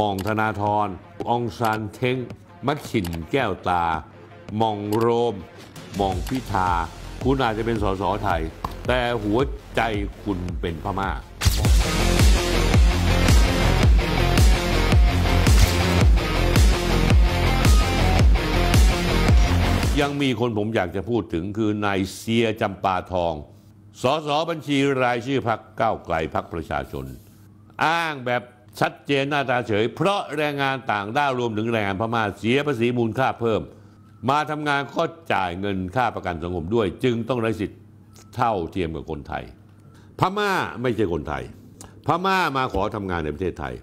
มองธนาธรองซานเทงมัดขินแก้วตา มองโรม มองพิธา คุณอาจจะเป็นสสไทย แต่หัวใจคุณเป็นพมา่า ยังมีคนผมอยากจะพูดถึงคือนายเซียจำปาทองสสบัญชีรายชื่อพักเก้าไกลพักประชาชน อ้างแบบชัดเจนหน้าตาเฉย เพราะแรงงานต่างด้าวรวมถึงแรงงานพม่าเสียภาษีมูลค่าเพิ่ม มาทำงานก็จ่ายเงินค่าประกันสังคมด้วย จึงต้องได้สิทธิ์เท่าเทียมกับคนไทยพม่าไม่ใช่คนไทยพม่ามาขอทำงานในประเทศไทย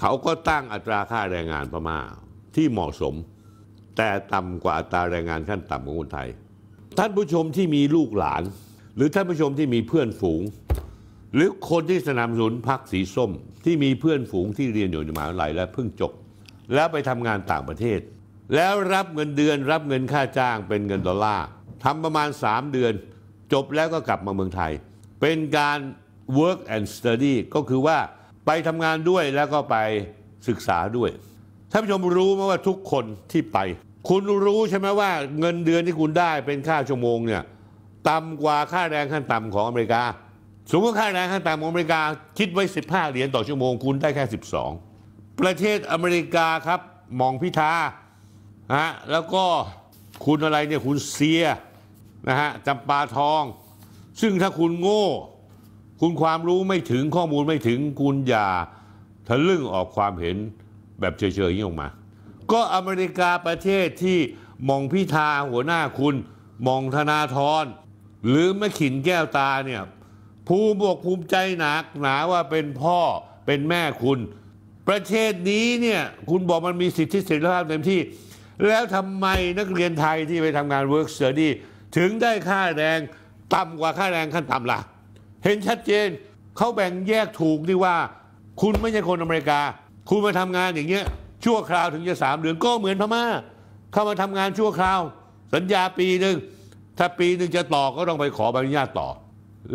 เขาก็ตั้งอัตราค่าแรงงานพม่าที่เหมาะสม แต่ต่ำกว่าอัตราแรงงานขั้นต่ำของคนไทยท่านผู้ชมที่มีลูกหลาน หรือท่านผู้ชมที่มีเพื่อนฝูงหรือคนที่สนับสนุนพรรคสีส้มที่มีเพื่อนฝูงที่เรียนอยู่ในมหาวิทยาลัยและเพิ่งจบ แล้วไปทำงานต่างประเทศ แล้วรับเงินเดือนรับเงินค่าจ้างเป็นเงินดอลลาร์ทำประมาณ 3 เดือนจบแล้วก็กลับมาเมืองไทย เป็นการ work and study ก็คือว่าไปทำงานด้วยแล้วก็ไปศึกษาด้วยท่านผู้ชมรู้ไหมว่าทุกคนที่ไป คุณรู้ใช่ไหมว่า เงินเดือนที่คุณได้เป็นค่าชั่วโมงเนี่ยต่ำกว่าค่าแรงขั้นต่ำของอเมริกาสมมติค่าแรงขั้นต่ำของอเมริกาคิดไว้ 15 เหรียญต่อชั่วโมงคุณได้แค่ 12 ประเทศอเมริกาครับมองพิธาฮะแล้วก็คุณอะไรเนี่ยคุณเซียนะฮะจำปาทอง ซึ่งถ้าคุณโง่ คุณความรู้ไม่ถึงข้อมูลไม่ถึง คุณอย่าทะลึ่งออกความเห็นแบบเฉยๆยนี้ออกมา ก็อเมริกาประเทศที่มองพิธาหัวหน้าคุณมองธนาธรหรือแม่ขินแก้วตาเนี่ยภูมิบวกภูมิใจหนักหนาว่าเป็นพ่อเป็นแม่คุณ ประเทศนี้เนี่ยคุณบอกมันมีสิทธิเสรีภาพเต็มที่ แล้วทำไมนักเรียนไทยที่ไปทำงานเวิ์กเซอร์ดีถึงได้ค่าแรงต่ำกว่าค่าแรงขั้นต่ำล่ะ เห็นชัดเจนเขาแบ่งแยกถูกที่ว่า คุณไม่ใช่คนอเมริกา คุณมาทำงานอย่างเงี้ยชั่วคราวถึงจะสามเดือนก็เหมือนพม่าเข้ามาทำงานชั่วคราว สัญญาปีหนึ่งถ้าปีหนึ่งจะต่อก็ต้องไปขอใบอนุญาตต่อ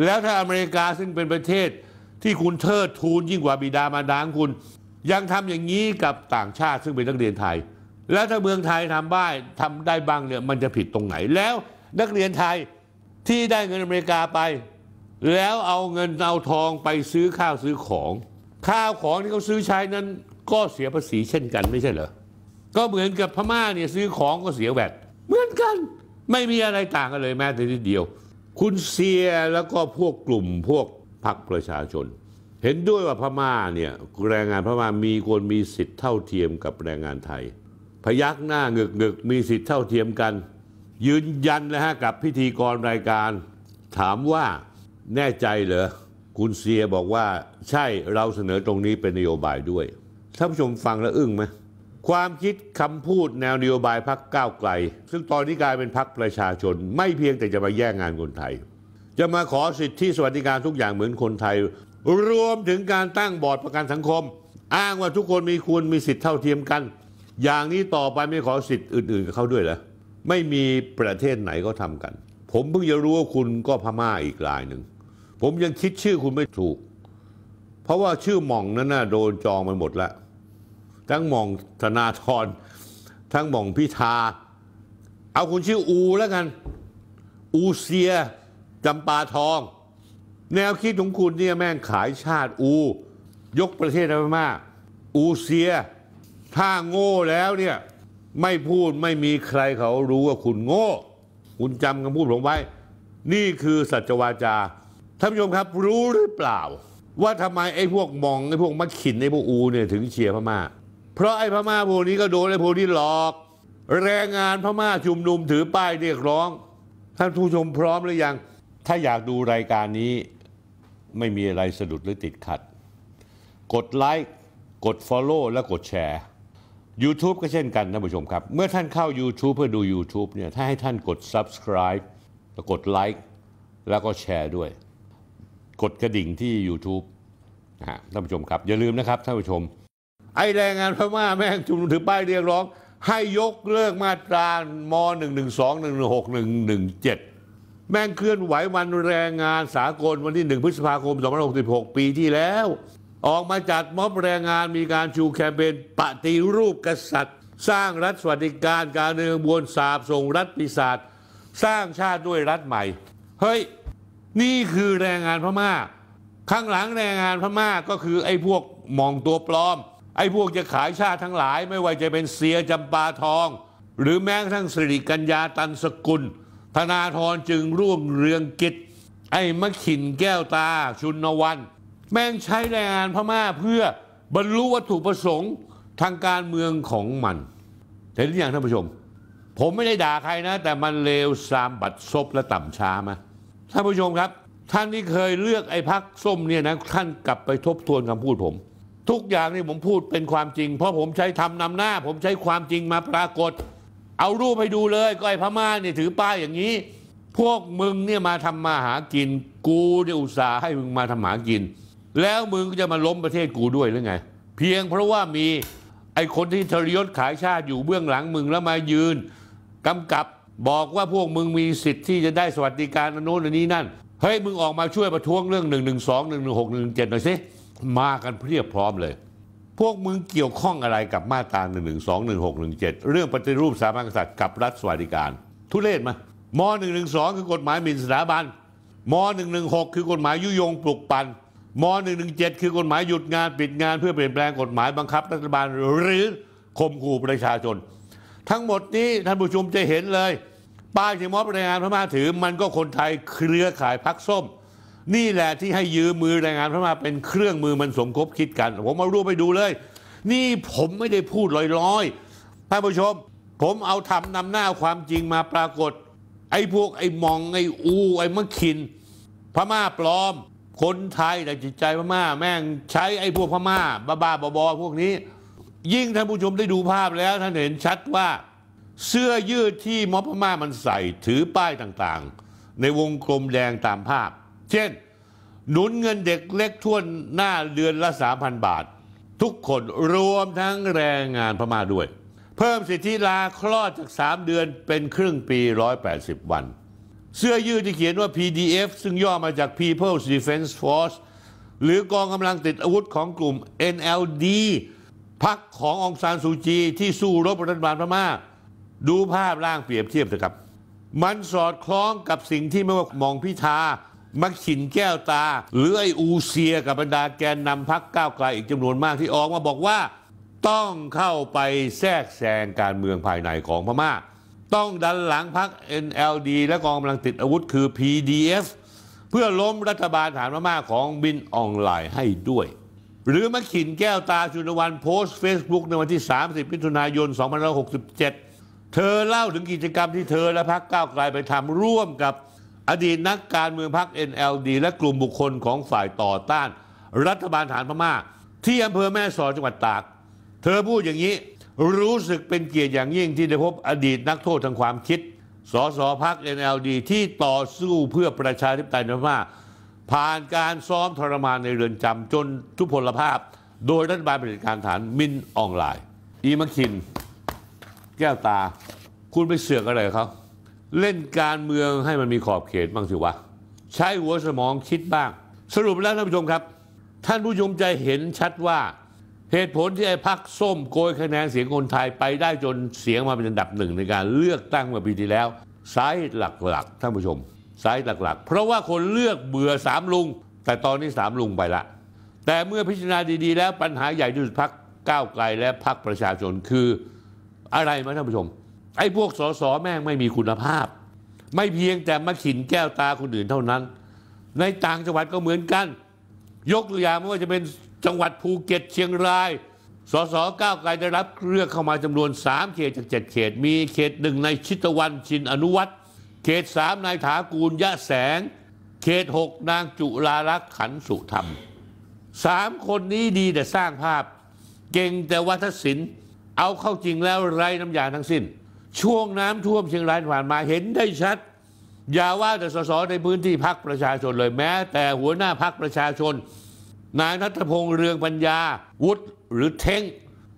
แล้วถ้าอเมริกาซึ่งเป็นประเทศที่คุณเทิดทูนยิ่งกว่า บิดามารดาของคุณ ยังทำอย่างนี้กับต่างชาติซึ่งเป็นนักเรียนไทย แล้วถ้าเมืองไทยทำบ้านทำได้บ้างเนี่ยมันจะผิดตรงไหนแล้วนักเรียนไทยที่ได้เงินอเมริกาไป แล้วเอาเงินเอาทองไปซื้อข้าวซื้อของ ข้าวของที่เขาซื้อใช้นั้นก็เสียภาษีเช่นกันไม่ใช่เหรอก็เหมือนกับพม่าเนี่ยซื้อของก็เสียแวตเหมือนกันไม่มีอะไรต่างกันเลยแม้แต่นิดเดียวคุณเซียแล้วก็พวกกลุ่มพวกพรรคประชาชน เห็นด้วยว่าพม่าเนี่ยแรงงานพม่ามีคนมีสิทธิ์เท่าเทียมกับแรงงานไทย พยักหน้าเงึกเงึกมีสิทธิ์เท่าเทียมกัน ยืนยันนะฮะกับพิธีกรรายการ ถามว่าแน่ใจเหรอคุณเซียบอกว่าใช่เราเสนอตรงนี้เป็นนโยบายด้วยท่านผู้ชมฟังแล้วอึ้งไหมความคิดคำพูดแนวนโยบายพักก้าวไกล ซึ่งตอนนี้กลายเป็นพักประชาชนไม่เพียงแต่จะมาแย่งงานคนไทย จะมาขอสิทธิสวัสดิการทุกอย่างเหมือนคนไทย รวมถึงการตั้งบอร์ดประกันสังคม อ้างว่าทุกคนมีคุณมีสิทธิเท่าเทียมกัน อย่างนี้ต่อไปไม่ขอสิทธิอื่นๆกับเขาด้วยเหรอไม่มีประเทศไหนเขาทากัน ผมเพิ่งจะรู้ว่าคุณก็พม่าอีกรายหนึ่งผมยังคิดชื่อคุณไม่ถูก เพราะว่าชื่อหม่องนั้นน่ะโดนจองไปหมดแล้วทั้งหม่องธนาธรทั้งหม่องพิธา เอาคนชื่ออูแล้วกันอูเซียจำปาทอง แนวคิดของคุณเนี่ยแม่งขายชาติอู ยกประเทศพม่าอูเซีย ถ้าโง่แล้วเนี่ยไม่พูดไม่มีใครเขารู้ว่าคุณโง่ คุณจำคำพูดผมไว้ นี่คือสัจวาจาท่านผู้ชมครับรู้หรือเปล่า ว่าทำไมไอ้พวกมองไอ้พวกมักขินไอ้พวกอูเนี่ยถึงเชียร์พม่าเพราะไอ้พม่าพวกนี้ก็โดนไอ้พวกนี้หลอก แรงงานพม่าชุมนุมถือป้ายเรียกร้อง ท่านผู้ชมพร้อมหรือยังถ้าอยากดูรายการนี้ไม่มีอะไรสะดุดหรือติดขัด กดไลค์กด Follow และกดแชร์ YouTube ก็เช่นกันนะผู้ชมครับ เมื่อท่านเข้า YouTube เพื่อดู YouTube เนี่ย ถ้าให้ท่านกด Subscribe แล้วกดไลค์แล้วก็แชร์ด้วย กดกระดิ่งที่ YouTube นะฮะท่านผู้ชมครับอย่าลืมนะครับท่านผู้ชมไอแรงงานพม่าแม่งชุมนุมถือป้ายเรียกร้อง ให้ยกเลิกมาตราม112 116 117 แม่งเคลื่อนไหววันแรงงานสากลวันที่ 1 พฤษภาคม2566 ปีที่แล้ว ออกมาจัดม็อบแรงงานมีการชูแคมเปญปฏิรูปกษัตริย์ สร้างรัฐสวัสดิการการเมืองบวนสาบส่งรัฐปีศาจสร้างชาติด้วยรัฐใหม่ เฮ้ย นี่คือแรงงานพม่า ข้างหลังแรงงานพม่าก็คือไอ้พวกมองตัวปลอมไอ้พวกจะขายชาติทั้งหลายไม่ว่าจะเป็นเสียจำปาทอง หรือแม้กระทั่งสิริกัญญาตันสกุล ธนาธรจึงร่วงเรืองกิจ ไอ้มะขินแก้วตาชุนวัน แม่งใช้แรงงานพม่าเพื่อบรรลุวัตถุประสงค์ทางการเมืองของมัน เห็นหรือยังท่านผู้ชม ผมไม่ได้ด่าใครนะ แต่มันเลวซามบัดซบและต่ำช้ามาท่านผู้ชมครับ ท่านที่เคยเลือกไอ้พักส้มเนี่ยนะท่านกลับไปทบทวนคำพูดผมทุกอย่างนี่ผมพูดเป็นความจริง เพราะผมใช้ทำนำหน้า ผมใช้ความจริงมาปรากฏ เอารูปให้ดูเลยก็ไอ้พม่าเนี่ยถือป้ายอย่างนี้ พวกมึงเนี่ยมาทำมาหากินกูเนี่ยอุตส่าห์ให้มึงมาทำหากิน แล้วมึงก็จะมาล้มประเทศกูด้วยหรือไง เพียงเพราะว่ามีไอ้คนที่ทรยศขายชาติอยู่เบื้องหลังมึงแล้วมายืนกำกับบอกว่าพวกมึงมีสิทธิ์ที่จะได้สวัสดิการอนุนันนี้นั่นเฮ้ยมึงออกมาช่วยประท้วงเรื่อง1 1 2 1 1 6 1 1 7หน่อยสิมากันเพียบพร้อมเลย พวกมึงเกี่ยวข้องอะไรกับมาตรา1 1 2 1 6 1 7 เรื่องปฏิรูปสถาบันกษัตริย์กับรัฐสวัสดิการ ทุเรศมาม112 คือกฎหมายหมิ่นสถาบันม116 คือกฎหมายยุยงปลุกปั่นม117 คือกฎหมายหยุดงานปิดงานเพื่อเปลี่ยนแปลงกฎหมายบังคับรัฐบาล หรือข่มขู่ประชาชน ทั้งหมดนี้ท่านผู้ชมจะเห็นเลยป้ายที่มอบรายงานพม่าถือมันก็คนไทยเครือข่ายพักส้มนี่แหละที่ให้ยืมมือแรงงานพม่าเป็นเครื่องมือมันสมคบคิดกัน ผมมารูปไปดูเลย นี่ผมไม่ได้พูดลอยๆ ท่านผู้ชม ผมเอาทำนำหน้าความจริงมาปรากฏ ไอ้พวกไอ้มองไอ้อูไอ้มะขินพม่าปลอม คนไทยแต่จิตใจพม่า แม่งใช้ไอ้พวกพม่าบ้าๆ บอๆ พวกนี้ ยิ่งท่านผู้ชมได้ดูภาพแล้ว ท่านเห็นชัดว่า เสื้อยืดที่ม็อบพม่ามันใส่ ถือป้ายต่าง ๆ ในวงกลมแดงตามภาพเช่น หนุนเงินเด็กเล็กทั่วหน้าเดือนละ 3,000 บาท ทุกคนรวมทั้งแรงงานพม่าด้วย เพิ่มสิทธิลาคลอดจาก 3 เดือนเป็นครึ่งปี 180 วัน เสื้อยืดที่เขียนว่า PDF ซึ่งย่อมาจาก People's Defense Force หรือกองกำลังติดอาวุธของกลุ่ม NLD พักขององซานซูจี ที่สู้รบรัฐบาลพม่า ดูภาพร่างเปรียบเทียบเถอะครับมันสอดคล้องกับสิ่งที่ไม่ว่ามองพิธามักขินแก้วตา หรือไออูเซียกับบรรดาแกนนำพักก้าวไกลอีกจำนวนมากที่ออกมาบอกว่าต้องเข้าไปแทรกแซงการเมืองภายในของพมา่า ต้องดันหลังพัก NLD และกองกำลังติดอาวุธคือ PDF เพื่อล้มรัฐบาลฐานพม่าของบินออนไลน์ให้ด้วย หรือมักขินแก้วตา ชุนวันโพสต์เฟซบุ๊กในวันที่ 30 มิถุนายน 2567 เธอเล่าถึงกิจกรรมที่เธอและพักก้าวไกลไปทำร่วมกับอดีตนักการเมืองพรรค NLD และกลุ่มบุคคลของฝ่ายต่อต้าน รัฐบาลฐานพม่าที่อำเภอแม่สอดจังหวัดตาก เธอพูดอย่างนี้รู้สึกเป็นเกียรติอย่างยิ่งที่ได้พบอดีตนักโทษทางความคิดสสพรรค NLD ที่ต่อสู้เพื่อประชาธิปไตยในพม่า ผ่านการซ้อมทรมานในเรือนจำจนทุพพลภาพ โดยรัฐบาลเผด็จการฐานมินออนไลน์อีมคิน แก้วตา คุณไปเสือกอะไรเขาเล่นการเมืองให้มันมีขอบเขตบ้างสิวะ ใช้หัวสมองคิดบ้าง สรุปแล้วท่านผู้ชมครับ ท่านผู้ชมจะเห็นชัดว่า เหตุผลที่ไอ้พักส้มโกยคะแนนเสียงคนไทยไปได้จนเสียงมาเป็นอันดับหนึ่งในการเลือกตั้งเมื่อปีที่แล้วสายหหลักๆท่านผู้ชมสายหหลักๆ เพราะว่าคนเลือกเบื่อสามลุงแต่ตอนนี้สามลุงไปละแต่เมื่อพิจารณาดี ๆ แล้วปัญหาใหญ่ที่สุดพักก้าวไกลและพักประชาชนคืออะไรไหมท่านผู้ชมไอ้พวกสสแม่งไม่มีคุณภาพ ไม่เพียงแต่มาขินแก้วตาคนอื่นเท่านั้น ในต่างจังหวัดก็เหมือนกัน ยกตัวอย่างไม่ว่าจะเป็นจังหวัดภูเก็ตเชียงรายสสก้าวไกลได้รับเลือกเข้ามาจำนวน 3 เขตจาก 7 เขต มีเขตหนึ่งในชิตวันชินอนุวัตรเขต3นายถากูล ยะแสง เขต 6 นางจุลาลักษ์ขันสุธรรมสามคนนี้ดีแต่สร้างภาพ เก่งแต่วัฒศิลป์ เอาเข้าจริงแล้วไร้น้ำยาทั้งสิ้นช่วงน้ำท่วมเชียงรายผ่านมาเห็นได้ชัด อย่าว่าแต่สสในพื้นที่พักประชาชนเลยแม้ แต่หัวหน้าพักประชาชน นายนัทพงษ์เรืองปัญญา วุฒิหรือเทง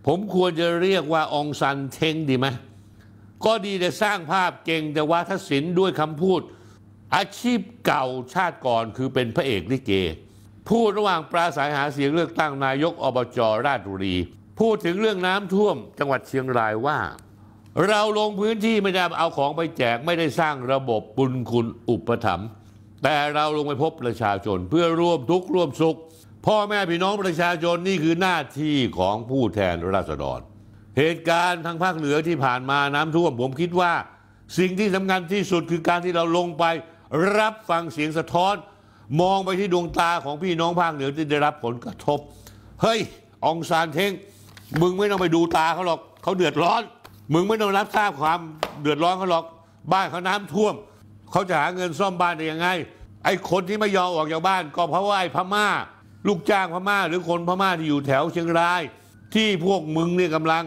ผมควรจะเรียกว่าองซันเทงดีไหมก็ดีแต่สร้างภาพเก่งแต่วาทศิลป์ด้วยคำพูด อาชีพเก่าชาติก่อนคือเป็นพระเอกลิเก พูดระหว่างปราศัยหาเสียงเลือกตั้งนายกอบจราชบุรี พูดถึงเรื่องน้ำท่วมจังหวัดเชียงรายว่าเราลงพื้นที่ไม่ได้เอาของไปแจกไม่ได้สร้างระบบบุญคุณอุปถัมภ์แต่เราลงไปพบประชาชนเพื่อร่วมทุกข์ร่วมสุข พ่อแม่พี่น้องประชาชนนี่คือหน้าที่ ของผู้แทนราษฎร เหตุการณ์ทางภาคเหนือที่ผ่านมาน้ำท่วมผมคิดว่า สิ่งที่สำคัญที่สุดคือการที่เราลงไปรับฟังเสียงสะท้อน มองไปที่ดวงตาของพี่น้องภาคเหนือที่ได้รับผลกระทบเฮ้ยองซานเทงมึงไม่ต้องไปดูตาเขาหรอกเขาเดือดร้อนมึงไม่ต้องรับทราบความเดือดร้อนเขาหรอกบ้านเขาน้ำท่วม เขาจะหาเงินซ่อมบ้านได้ยังไง ไอ้คนที่ไม่ยอมออกจากบ้าน ก็เพราะว่าไอ้พม่า ลูกจ้างพม่า หรือคนพม่าที่อยู่แถวเชียงรายที่พวกมึงเนี่ยกำลัง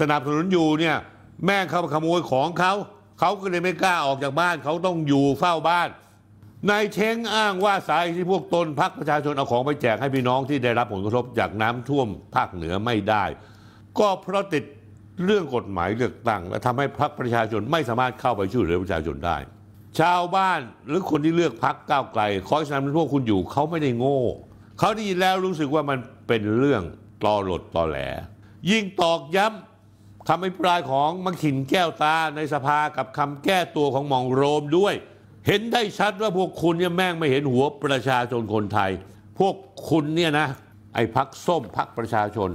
สนับสนุนอยู่เนี่ยแม่เขาขโมยของเขา เขาก็เลยไม่กล้าออกจากบ้านเขาต้องอยู่เฝ้าบ้านนายเช้งอ้างว่าสายที่พวกตนพักประชาชนเอาของไปแจกให้พี่น้องที่ได้รับผลกระทบจากน้ำท่วมภาคเหนือไม่ได้ ก็เพราะติดเรื่องกฎหมายเลือกตั้ง และทำให้พรรคประชาชนไม่สามารถเข้าไปช่วยเหลือประชาชนได้ ชาวบ้านหรือคนที่เลือกพรรคก้าวไกลคอยสนับสนุนพวกคุณอยู่เขาไม่ได้โง่เขาได้ยินแล้วรู้สึกว่ามันเป็นเรื่องตอหลดตอแหล ยิ่งตอกย้ำคำอภิปรายของมังขินแก้วตาในสภากับคำแก้ตัวของหมองโรมด้วย เห็นได้ชัดว่าพวกคุณเนี่ยแม่งไม่เห็นหัวประชาชนคนไทย พวกคุณเนี่ยนะ ไอ้พักส้มพักประชาชน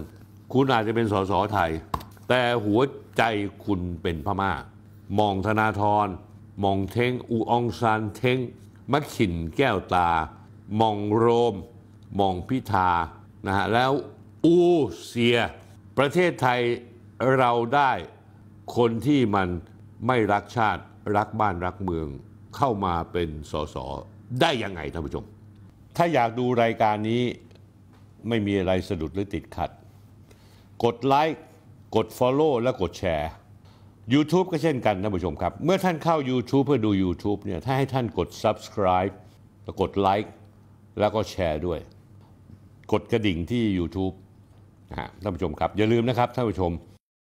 คุณอาจจะเป็นสสไทยแต่หัวใจคุณเป็นพมา่า มองธนาธรมองเทงอูองซานเทงมัขินแก้วตา มองโรม มองพิธานะฮะแล้วอูเซีย ประเทศไทยเราได้คนที่มันไม่รักชาติรักบ้านรักเมือง เข้ามาเป็นสสได้ยังไงท่านผู้ชม ถ้าอยากดูรายการนี้ไม่มีอะไรสะดุดหรือติดขัด กดไลค์กด Follow และกดแชร์ YouTube ก็เช่นกันนะผู้ชมครับ เมื่อท่านเข้า YouTube เพื่อดู YouTube เนี่ยถ้าให้ท่านกด Subscribe แล้วกดไลค์แล้วก็แชร์ด้วย กดกระดิ่งที่ YouTube นะฮะท่านผู้ชมครับ อย่าลืมนะครับท่านผู้ชม